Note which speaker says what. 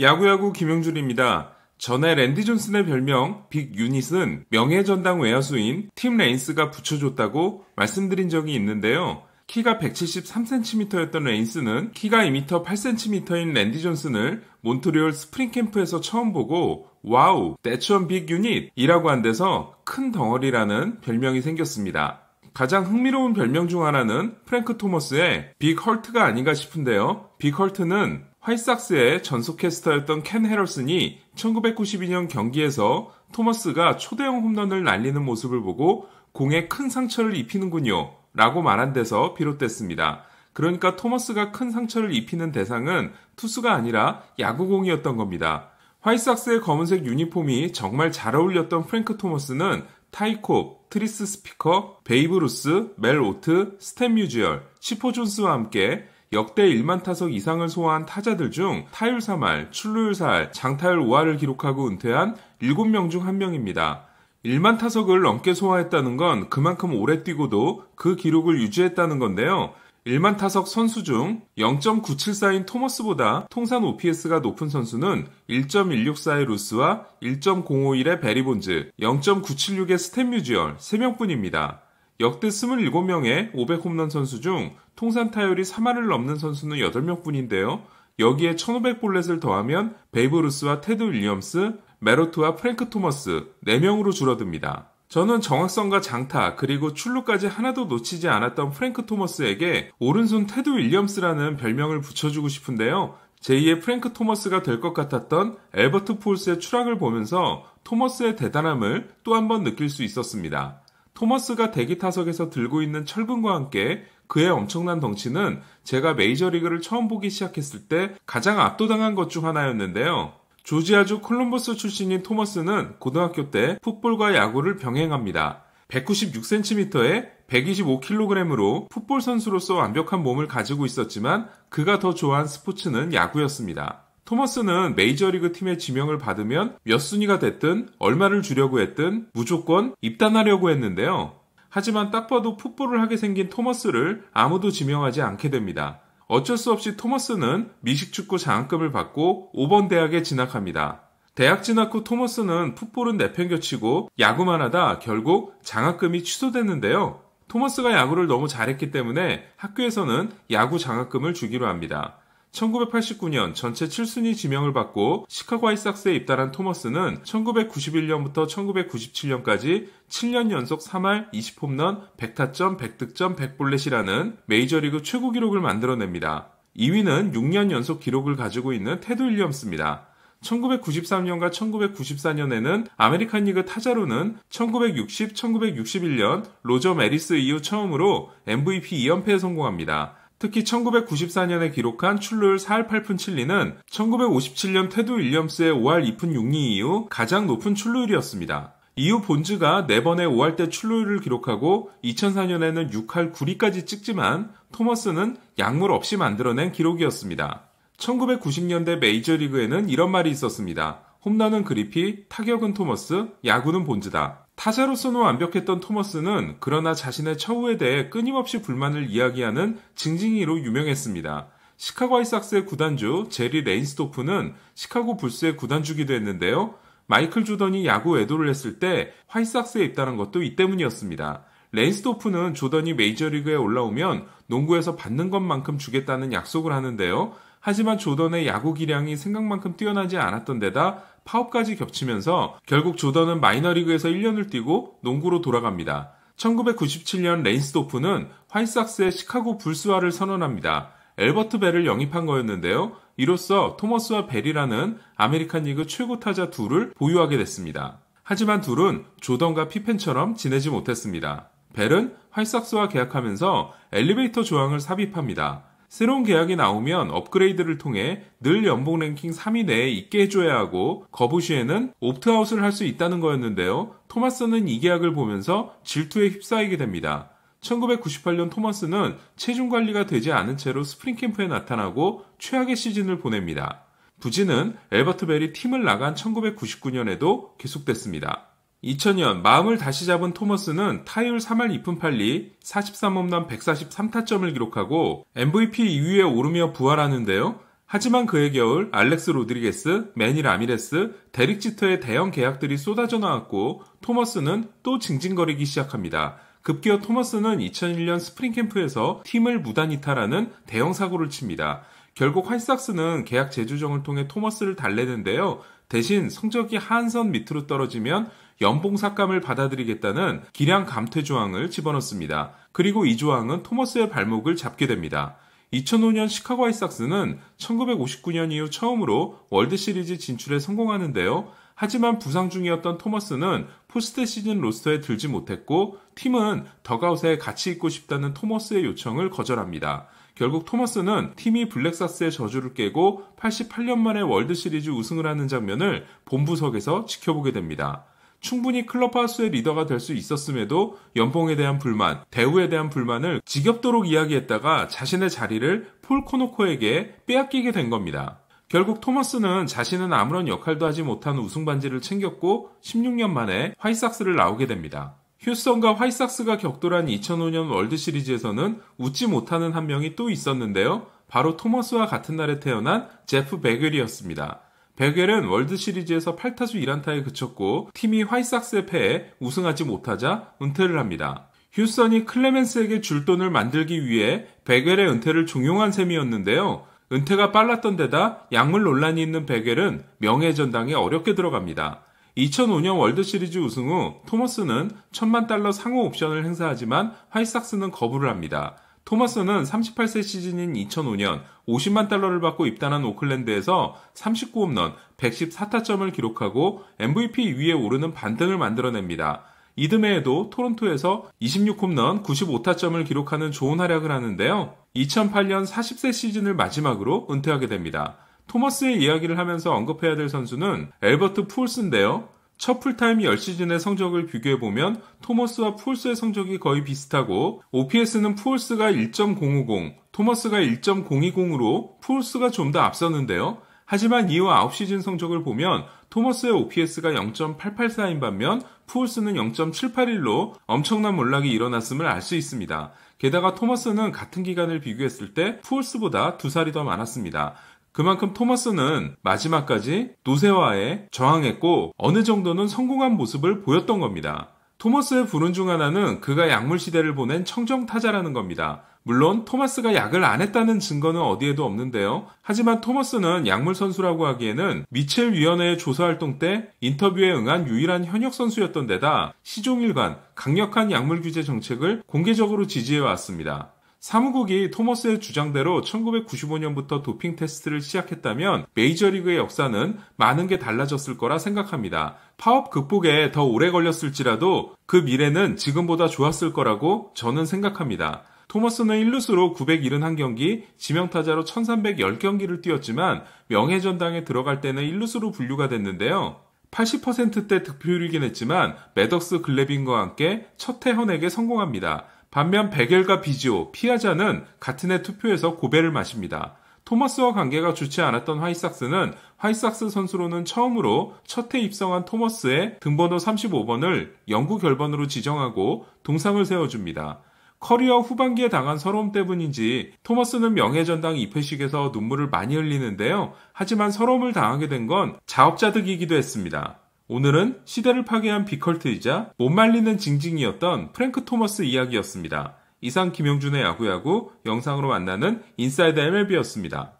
Speaker 1: 야구야구 김용준입니다 전에 랜디 존슨의 별명 빅 유닛은 명예전당 외야수인 팀 레인스가 붙여줬다고 말씀드린 적이 있는데요. 키가 173cm였던 레인스는 키가 2m 8cm인 랜디 존슨을 몬트리올 스프링 캠프에서 처음 보고 와우, 대추원 빅 유닛이라고 한 데서 큰 덩어리라는 별명이 생겼습니다. 가장 흥미로운 별명 중 하나는 프랭크 토머스의 빅 헐트가 아닌가 싶은데요. 빅 헐트는 화이삭스의 전속 캐스터였던 켄 헤럴슨이 1992년 경기에서 토머스가 초대형 홈런을 날리는 모습을 보고 공에 큰 상처를 입히는군요 라고 말한 데서 비롯됐습니다. 그러니까 토머스가 큰 상처를 입히는 대상은 투수가 아니라 야구공이었던 겁니다. 화이삭스의 검은색 유니폼이 정말 잘 어울렸던 프랭크 토머스는 타이콥, 트리스 스피커, 베이브 루스, 멜 오트, 스탠 뮤지얼, 치포 존스와 함께 역대 1만 타석 이상을 소화한 타자들 중 타율 3할, 출루율 4할, 장타율 5할을 기록하고 은퇴한 7명 중 1명입니다. 1만 타석을 넘게 소화했다는 건 그만큼 오래 뛰고도 그 기록을 유지했다는 건데요. 1만 타석 선수 중 0.974인 토머스보다 통산 OPS가 높은 선수는 1.164의 루스와 1.051의 베리본즈, 0.976의 스탠뮤지얼 3명뿐입니다. 역대 27명의 500홈런 선수 중 통산 타율이 3할을 넘는 선수는 8명 뿐인데요. 여기에 1500볼넷을 더하면 베이브 루스와 테드 윌리엄스, 메로트와 프랭크 토머스 4명으로 줄어듭니다. 저는 정확성과 장타 그리고 출루까지 하나도 놓치지 않았던 프랭크 토머스에게 오른손 테드 윌리엄스라는 별명을 붙여주고 싶은데요. 제2의 프랭크 토머스가 될 것 같았던 엘버트 폴스의 추락을 보면서 토머스의 대단함을 또 한 번 느낄 수 있었습니다. 토머스가 대기 타석에서 들고 있는 철근과 함께 그의 엄청난 덩치는 제가 메이저리그를 처음 보기 시작했을 때 가장 압도당한 것 중 하나였는데요. 조지아주 콜럼버스 출신인 토머스는 고등학교 때 풋볼과 야구를 병행합니다. 196cm에 125kg으로 풋볼 선수로서 완벽한 몸을 가지고 있었지만 그가 더 좋아한 스포츠는 야구였습니다. 토머스는 메이저리그 팀의 지명을 받으면 몇 순위가 됐든 얼마를 주려고 했든 무조건 입단하려고 했는데요. 하지만 딱 봐도 풋볼을 하게 생긴 토머스를 아무도 지명하지 않게 됩니다. 어쩔 수 없이 토머스는 미식축구 장학금을 받고 5번 대학에 진학합니다. 대학 진학 후 토머스는 풋볼은 내팽겨치고 야구만 하다 결국 장학금이 취소됐는데요. 토머스가 야구를 너무 잘했기 때문에 학교에서는 야구 장학금을 주기로 합니다. 1989년 전체 7순위 지명을 받고 시카고 아이삭스에 입단한 토머스는 1991년부터 1997년까지 7년 연속 3할 20홈런 100타점 100득점 100볼넷이라는 메이저리그 최고 기록을 만들어냅니다. 2위는 6년 연속 기록을 가지고 있는 테드 윌리엄스입니다. 1993년과 1994년에는 아메리칸 리그 타자로는 1960, 1961년 로저 메리스 이후 처음으로 MVP 2연패에 성공합니다. 특히 1994년에 기록한 출루율 4할 8푼 7리는 1957년 테두 윌리엄스의 5할 2푼 6리 이후 가장 높은 출루율이었습니다. 이후 본즈가 4번의 5할 때 출루율을 기록하고 2004년에는 6할 9리까지 찍지만 토머스는 약물 없이 만들어낸 기록이었습니다. 1990년대 메이저리그에는 이런 말이 있었습니다. 홈런은 그리피, 타격은 토머스, 야구는 본즈다. 타자로서는 완벽했던 토머스는 그러나 자신의 처우에 대해 끊임없이 불만을 이야기하는 징징이로 유명했습니다. 시카고 아이삭스의 구단주 제리 레인스토프는 시카고 불스의 구단주기도 했는데요. 마이클 조던이 야구 애도를 했을 때 화이삭스에 입다는 것도 이 때문이었습니다. 레인스토프는 조던이 메이저리그에 올라오면 농구에서 받는 것만큼 주겠다는 약속을 하는데요. 하지만 조던의 야구 기량이 생각만큼 뛰어나지 않았던 데다 파업까지 겹치면서 결국 조던은 마이너리그에서 1년을 뛰고 농구로 돌아갑니다. 1997년 레인스도프는 화이삭스의 시카고 불스화를 선언합니다. 엘버트 벨을 영입한 거였는데요. 이로써 토머스와 벨이라는 아메리칸 리그 최고 타자 둘을 보유하게 됐습니다. 하지만 둘은 조던과 피펜처럼 지내지 못했습니다. 벨은 활삭스와 계약하면서 엘리베이터 조항을 삽입합니다. 새로운 계약이 나오면 업그레이드를 통해 늘 연봉 랭킹 3위 내에 있게 해줘야 하고 거부 시에는 옵트아웃을 할 수 있다는 거였는데요. 토마스는 이 계약을 보면서 질투에 휩싸이게 됩니다. 1998년 토마스는 체중 관리가 되지 않은 채로 스프링 캠프에 나타나고 최악의 시즌을 보냅니다. 부진은 엘버트 벨이 팀을 나간 1999년에도 계속됐습니다. 2000년 마음을 다시 잡은 토머스는 타율 3할 2푼 8리 43홈런 143타점을 기록하고 MVP 2위에 오르며 부활하는데요. 하지만 그해 겨울 알렉스 로드리게스, 매니 라미레스, 데릭 지터의 대형 계약들이 쏟아져 나왔고 토머스는 또 징징거리기 시작합니다. 급기어 토머스는 2001년 스프링 캠프에서 팀을 무단 이탈하는 대형 사고를 칩니다. 결국 화이삭스는 계약 재조정을 통해 토머스를 달래는데요. 대신 성적이 한 선 밑으로 떨어지면 연봉 삭감을 받아들이겠다는 기량 감퇴 조항을 집어넣습니다. 그리고 이 조항은 토머스의 발목을 잡게 됩니다. 2005년 시카고 아이삭스는 1959년 이후 처음으로 월드시리즈 진출에 성공하는데요. 하지만 부상 중이었던 토머스는 포스트 시즌 로스터에 들지 못했고 팀은 더가웃에 같이 있고 싶다는 토머스의 요청을 거절합니다. 결국 토마스는 팀이 블랙사스의 저주를 깨고 88년 만에 월드 시리즈 우승을 하는 장면을 본부석에서 지켜보게 됩니다. 충분히 클럽하우스의 리더가 될 수 있었음에도 연봉에 대한 불만, 대우에 대한 불만을 지겹도록 이야기했다가 자신의 자리를 폴 코노코에게 빼앗기게 된 겁니다. 결국 토마스는 자신은 아무런 역할도 하지 못한 우승 반지를 챙겼고 16년 만에 화이삭스를 나오게 됩니다. 휴스턴과 화이삭스가 격돌한 2005년 월드 시리즈에서는 웃지 못하는 한 명이 또 있었는데요. 바로 토머스와 같은 날에 태어난 제프 베겔이었습니다. 베겔은 월드 시리즈에서 8타수 1안타에 그쳤고 팀이 화이삭스의 패에 우승하지 못하자 은퇴를 합니다. 휴스턴이 클레멘스에게 줄 돈을 만들기 위해 베겔의 은퇴를 종용한 셈이었는데요. 은퇴가 빨랐던 데다 약물 논란이 있는 베겔은 명예 전당에 어렵게 들어갑니다. 2005년 월드시리즈 우승 후 토머스는 천만 달러 상호 옵션을 행사하지만 화이삭스는 거부를 합니다. 토머스는 38세 시즌인 2005년 50만 달러를 받고 입단한 오클랜드에서 39홈런 114타점을 기록하고 MVP 위에 오르는 반등을 만들어냅니다. 이듬해에도 토론토에서 26홈런 95타점을 기록하는 좋은 활약을 하는데요. 2008년 40세 시즌을 마지막으로 은퇴하게 됩니다. 토머스의 이야기를 하면서 언급해야 될 선수는 엘버트 풀스인데요. 첫 풀타임 10시즌의 성적을 비교해보면 토머스와 푸홀스의 성적이 거의 비슷하고 OPS는 푸홀스가 1.050, 토머스가 1.020으로 푸홀스가 좀 더 앞섰는데요. 하지만 이와 9시즌 성적을 보면 토머스의 OPS가 0.884인 반면 푸홀스는 0.781로 엄청난 몰락이 일어났음을 알 수 있습니다. 게다가 토머스는 같은 기간을 비교했을 때 푸홀스보다 두 살이 더 많았습니다. 그만큼 토마스는 마지막까지 노세와의 저항했고 어느 정도는 성공한 모습을 보였던 겁니다. 토마스의 불운 중 하나는 그가 약물 시대를 보낸 청정타자라는 겁니다. 물론 토마스가 약을 안 했다는 증거는 어디에도 없는데요. 하지만 토마스는 약물 선수라고 하기에는 미첼 위원회의 조사 활동 때 인터뷰에 응한 유일한 현역 선수였던 데다 시종일관 강력한 약물 규제 정책을 공개적으로 지지해 왔습니다. 사무국이 토머스의 주장대로 1995년부터 도핑 테스트를 시작했다면 메이저리그의 역사는 많은 게 달라졌을 거라 생각합니다. 파업 극복에 더 오래 걸렸을지라도 그 미래는 지금보다 좋았을 거라고 저는 생각합니다. 토머스는 1루수로 971경기, 지명타자로 1310경기를 뛰었지만 명예전당에 들어갈 때는 1루수로 분류가 됐는데요. 80%대 득표율이긴 했지만 매덕스 글래빈과 함께 첫 태현에게 성공합니다. 반면 베겔과 비지오, 피아자는 같은 해 투표에서 고배를 마십니다. 토머스와 관계가 좋지 않았던 화이삭스는 화이삭스 선수로는 처음으로 첫해 입성한 토머스의 등번호 35번을 영구 결번으로 지정하고 동상을 세워줍니다. 커리어 후반기에 당한 서러움 때문인지 토머스는 명예전당 입회식에서 눈물을 많이 흘리는데요. 하지만 서러움을 당하게 된 건 자업자득이기도 했습니다. 오늘은 시대를 파괴한 비컬트이자 못 말리는 징징이었던 프랭크 토머스 이야기였습니다. 이상 김영준의 야구야구 영상으로 만나는 인사이드 MLB였습니다.